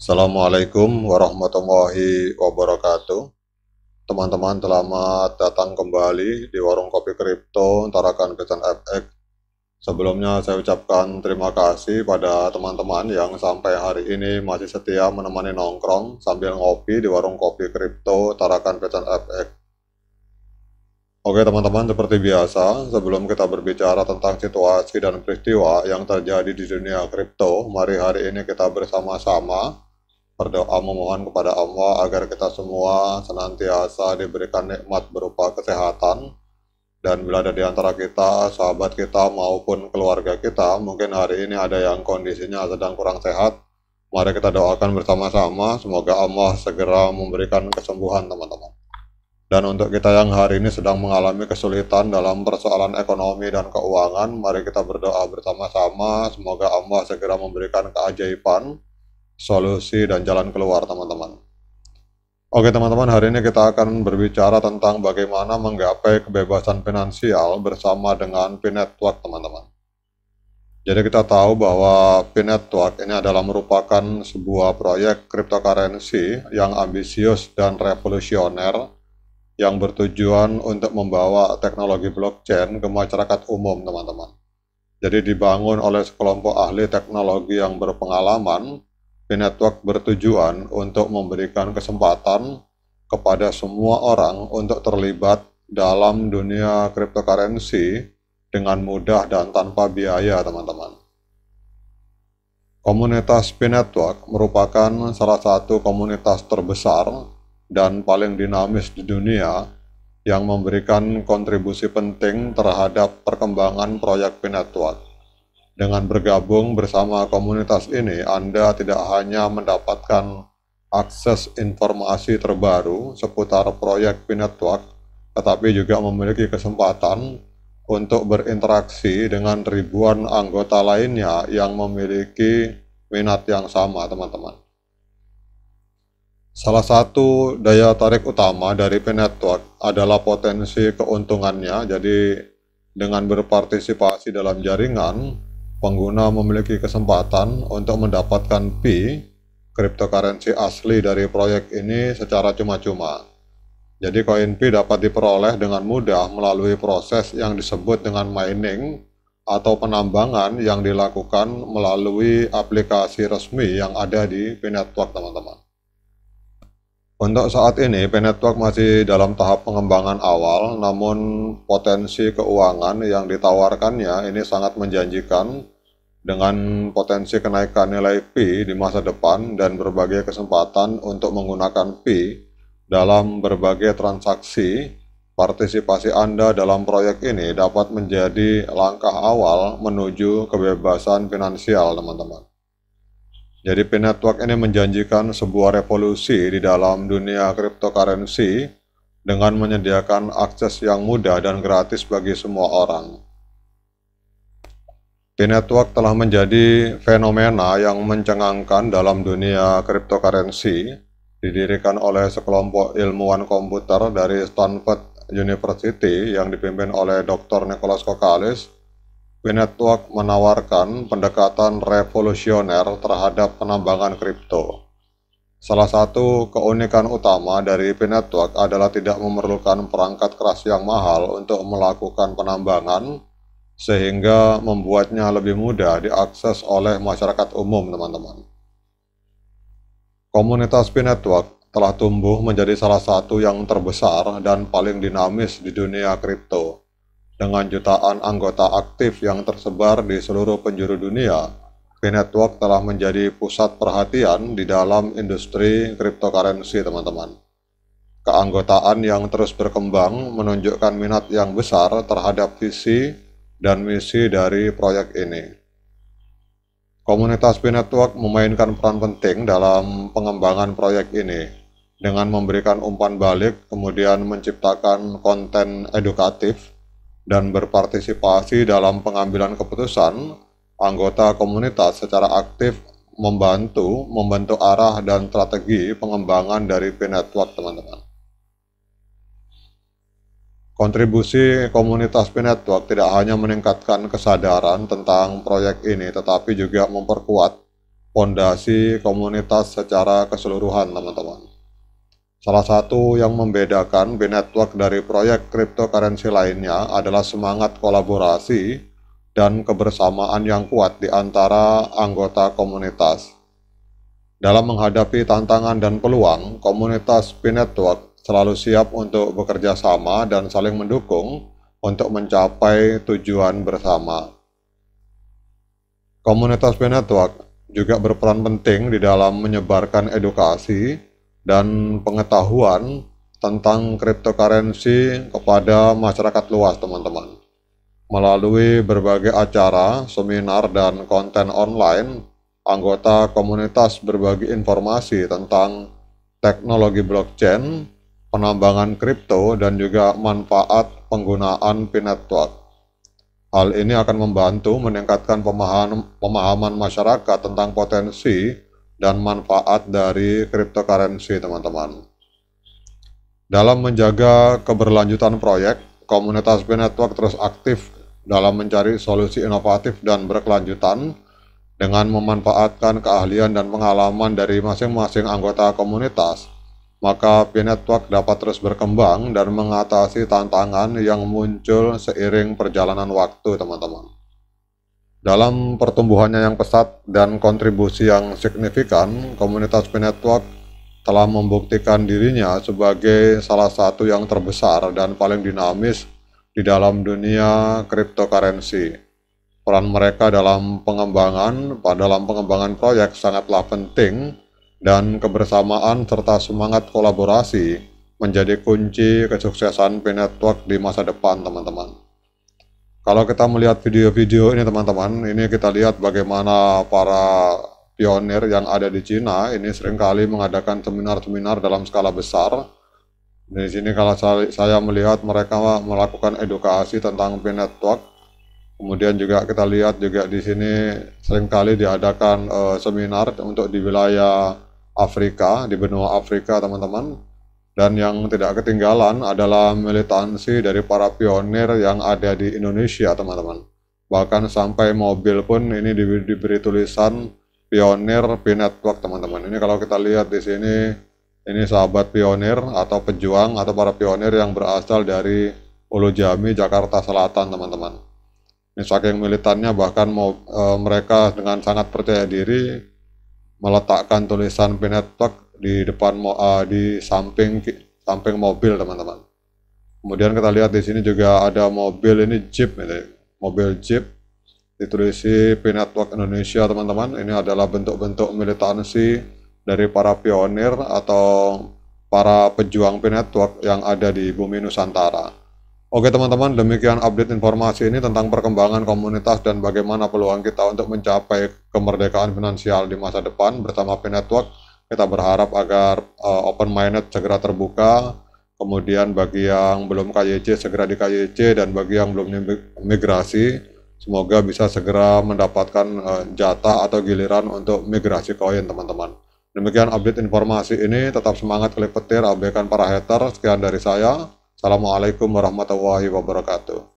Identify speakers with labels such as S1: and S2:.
S1: Assalamualaikum warahmatullahi wabarakatuh. Teman-teman selamat datang kembali di warung kopi kripto Tarakan Kecan FX. Sebelumnya saya ucapkan terima kasih pada teman-teman yang sampai hari ini masih setia menemani nongkrong sambil ngopi di warung kopi kripto Tarakan Kecan FX. Oke teman-teman, seperti biasa, sebelum kita berbicara tentang situasi dan peristiwa yang terjadi di dunia kripto, mari hari ini kita bersama-sama berdoa memohon kepada Allah agar kita semua senantiasa diberikan nikmat berupa kesehatan dan bila ada di antara kita, sahabat kita maupun keluarga kita, mungkin hari ini ada yang kondisinya sedang kurang sehat, mari kita doakan bersama-sama, semoga Allah segera memberikan kesembuhan teman-teman. Dan untuk kita yang hari ini sedang mengalami kesulitan dalam persoalan ekonomi dan keuangan, mari kita berdoa bersama-sama, semoga Allah segera memberikan keajaiban, solusi dan jalan keluar teman-teman. Oke teman-teman, hari ini kita akan berbicara tentang bagaimana menggapai kebebasan finansial bersama dengan P-Network teman-teman. Jadi kita tahu bahwa P-Network ini adalah merupakan sebuah proyek cryptocurrency yang ambisius dan revolusioner yang bertujuan untuk membawa teknologi blockchain ke masyarakat umum teman-teman. Jadi dibangun oleh sekelompok ahli teknologi yang berpengalaman The Network bertujuan untuk memberikan kesempatan kepada semua orang untuk terlibat dalam dunia cryptocurrency dengan mudah dan tanpa biaya, teman-teman. Komunitas P Network merupakan salah satu komunitas terbesar dan paling dinamis di dunia yang memberikan kontribusi penting terhadap perkembangan proyek P Network. Dengan bergabung bersama komunitas ini, Anda tidak hanya mendapatkan akses informasi terbaru seputar proyek Pinetwork, tetapi juga memiliki kesempatan untuk berinteraksi dengan ribuan anggota lainnya yang memiliki minat yang sama, teman-teman. Salah satu daya tarik utama dari Pinetwork adalah potensi keuntungannya. Jadi, dengan berpartisipasi dalam jaringan, pengguna memiliki kesempatan untuk mendapatkan P cryptocurrency asli dari proyek ini secara cuma-cuma. Jadi koin P dapat diperoleh dengan mudah melalui proses yang disebut dengan mining atau penambangan yang dilakukan melalui aplikasi resmi yang ada di P-Network teman-teman. Untuk saat ini, Penetwork masih dalam tahap pengembangan awal, namun potensi keuangan yang ditawarkannya ini sangat menjanjikan dengan potensi kenaikan nilai P di masa depan dan berbagai kesempatan untuk menggunakan P dalam berbagai transaksi. Partisipasi Anda dalam proyek ini dapat menjadi langkah awal menuju kebebasan finansial, teman-teman. Jadi Penetwork ini menjanjikan sebuah revolusi di dalam dunia cryptocurrency dengan menyediakan akses yang mudah dan gratis bagi semua orang. Pin network telah menjadi fenomena yang mencengangkan dalam dunia cryptocurrency, didirikan oleh sekelompok ilmuwan komputer dari Stanford University yang dipimpin oleh Dr. Nicholas Kokalis Benetwak menawarkan pendekatan revolusioner terhadap penambangan kripto. Salah satu keunikan utama dari Benetwak adalah tidak memerlukan perangkat keras yang mahal untuk melakukan penambangan, sehingga membuatnya lebih mudah diakses oleh masyarakat umum, teman-teman. Komunitas Binetwork telah tumbuh menjadi salah satu yang terbesar dan paling dinamis di dunia kripto dengan jutaan anggota aktif yang tersebar di seluruh penjuru dunia, B-Network telah menjadi pusat perhatian di dalam industri cryptocurrency, teman-teman. Keanggotaan yang terus berkembang menunjukkan minat yang besar terhadap visi dan misi dari proyek ini. Komunitas B-Network memainkan peran penting dalam pengembangan proyek ini dengan memberikan umpan balik, kemudian menciptakan konten edukatif dan berpartisipasi dalam pengambilan keputusan, anggota komunitas secara aktif membantu membentuk arah dan strategi pengembangan dari P-Network teman-teman. Kontribusi komunitas P-Network tidak hanya meningkatkan kesadaran tentang proyek ini, tetapi juga memperkuat fondasi komunitas secara keseluruhan teman-teman. Salah satu yang membedakan B-Network dari proyek cryptocurrency lainnya adalah semangat kolaborasi dan kebersamaan yang kuat di antara anggota komunitas. Dalam menghadapi tantangan dan peluang, komunitas B-Network selalu siap untuk bekerja sama dan saling mendukung untuk mencapai tujuan bersama. Komunitas B-Network juga berperan penting di dalam menyebarkan edukasi, dan pengetahuan tentang cryptocurrency kepada masyarakat luas teman-teman. Melalui berbagai acara, seminar, dan konten online, anggota komunitas berbagi informasi tentang teknologi blockchain, penambangan kripto, dan juga manfaat penggunaan pinetwork. Hal ini akan membantu meningkatkan pemahaman, pemahaman masyarakat tentang potensi dan manfaat dari cryptocurrency teman-teman. Dalam menjaga keberlanjutan proyek, komunitas B Network terus aktif dalam mencari solusi inovatif dan berkelanjutan dengan memanfaatkan keahlian dan pengalaman dari masing-masing anggota komunitas, maka B Network dapat terus berkembang dan mengatasi tantangan yang muncul seiring perjalanan waktu, teman-teman. Dalam pertumbuhannya yang pesat dan kontribusi yang signifikan, komunitas P-Network telah membuktikan dirinya sebagai salah satu yang terbesar dan paling dinamis di dalam dunia cryptocurrency. Peran mereka dalam pengembangan, dalam pengembangan proyek sangatlah penting dan kebersamaan serta semangat kolaborasi menjadi kunci kesuksesan P-Network di masa depan teman-teman. Kalau kita melihat video-video ini teman-teman, ini kita lihat bagaimana para pionir yang ada di Cina ini seringkali mengadakan seminar-seminar dalam skala besar. Di sini kalau saya melihat mereka melakukan edukasi tentang pin network. Kemudian juga kita lihat juga di sini seringkali diadakan uh, seminar untuk di wilayah Afrika, di benua Afrika teman-teman dan yang tidak ketinggalan adalah militansi dari para pionir yang ada di Indonesia, teman-teman. Bahkan sampai mobil pun ini di diberi tulisan pionir P-Network, teman-teman. Ini kalau kita lihat di sini, ini sahabat pionir atau pejuang atau para pionir yang berasal dari Ulu Jami, Jakarta Selatan, teman-teman. Ini saking militannya bahkan mau, e, mereka dengan sangat percaya diri meletakkan tulisan P-Network di depan uh, di samping samping mobil teman-teman. Kemudian kita lihat di sini juga ada mobil ini Jeep ini, Mobil Jeep ditulisi P Network Indonesia teman-teman. Ini adalah bentuk-bentuk militansi dari para pionir atau para pejuang P Network yang ada di bumi Nusantara. Oke teman-teman, demikian update informasi ini tentang perkembangan komunitas dan bagaimana peluang kita untuk mencapai kemerdekaan finansial di masa depan bersama P Network. Kita berharap agar uh, eh, open minded segera terbuka, kemudian bagi yang belum KYC segera di KYC dan bagi yang belum migrasi semoga bisa segera mendapatkan uh, jatah atau giliran untuk migrasi koin teman-teman. Demikian update informasi ini, tetap semangat klik petir, abaikan para hater. Sekian dari saya. Assalamualaikum warahmatullahi wabarakatuh.